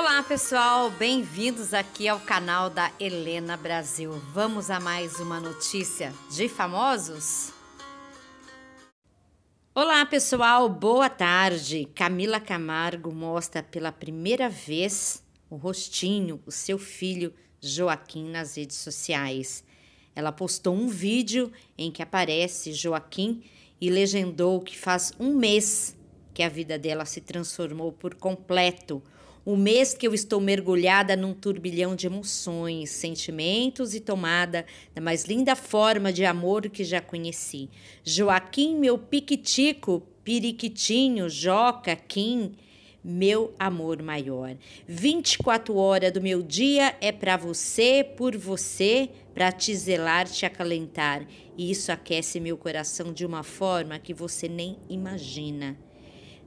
Olá pessoal, bem-vindos aqui ao canal da Helena Brasil. Vamos a mais uma notícia de famosos? Olá pessoal, boa tarde. Camila Camargo mostra pela primeira vez o rostinho, o seu filho Joaquim nas redes sociais. Ela postou um vídeo em que aparece Joaquim e legendou que faz um mês que a vida dela se transformou por completo o mês que eu estou mergulhada num turbilhão de emoções, sentimentos e tomada da mais linda forma de amor que já conheci. Joaquim, meu piquitico, piriquitinho, Joca, Kim, meu amor maior. 24 horas do meu dia é para você, por você, para te zelar, te acalentar. E isso aquece meu coração de uma forma que você nem imagina.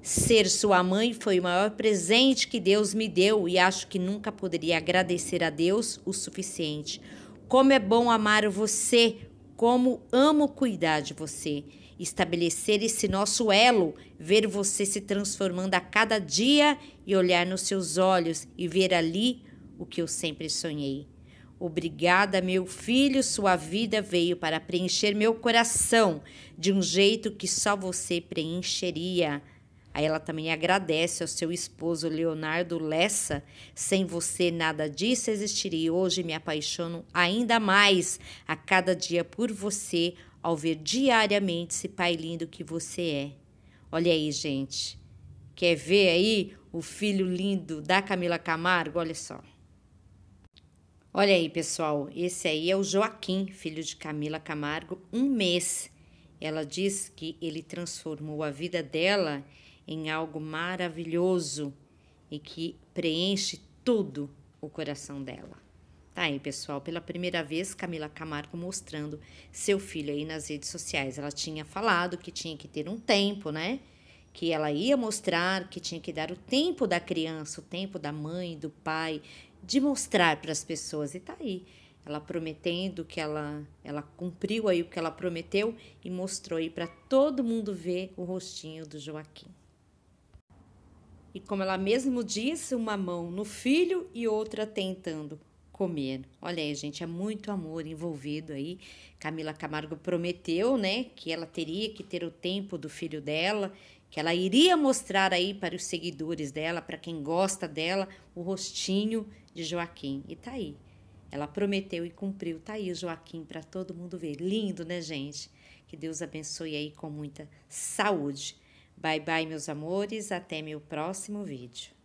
Ser sua mãe foi o maior presente que Deus me deu e acho que nunca poderia agradecer a Deus o suficiente. Como é bom amar você, como amo cuidar de você. Estabelecer esse nosso elo, ver você se transformando a cada dia e olhar nos seus olhos e ver ali o que eu sempre sonhei. Obrigada, meu filho, sua vida veio para preencher meu coração de um jeito que só você preencheria. Aí ela também agradece ao seu esposo Leonardo Lessa. Sem você nada disso existiria. E hoje me apaixono ainda mais a cada dia por você, ao ver diariamente esse pai lindo que você é. Olha aí, gente. Quer ver aí o filho lindo da Camila Camargo? Olha só. Olha aí, pessoal. Esse aí é o Joaquim, filho de Camila Camargo, um mês. Ela diz que ele transformou a vida dela em algo maravilhoso e que preenche tudo o coração dela. Tá aí, pessoal, pela primeira vez Camila Camargo mostrando seu filho aí nas redes sociais. Ela tinha falado que tinha que ter um tempo, né? Que ela ia mostrar, que tinha que dar o tempo da criança, o tempo da mãe, do pai, de mostrar para as pessoas. E tá aí, ela prometendo que ela ela cumpriu aí o que ela prometeu e mostrou aí para todo mundo ver o rostinho do Joaquim e, como ela mesmo disse, uma mão no filho e outra tentando comer. Olha aí, gente, é muito amor envolvido aí. Camila Camargo prometeu, né, que ela teria que ter o tempo do filho dela, que ela iria mostrar aí para os seguidores dela, para quem gosta dela, o rostinho de Joaquim. E tá aí. Ela prometeu e cumpriu. Tá aí o Joaquim para todo mundo ver. Lindo, né, gente? Que Deus abençoe aí com muita saúde. Bye bye, meus amores, até meu próximo vídeo.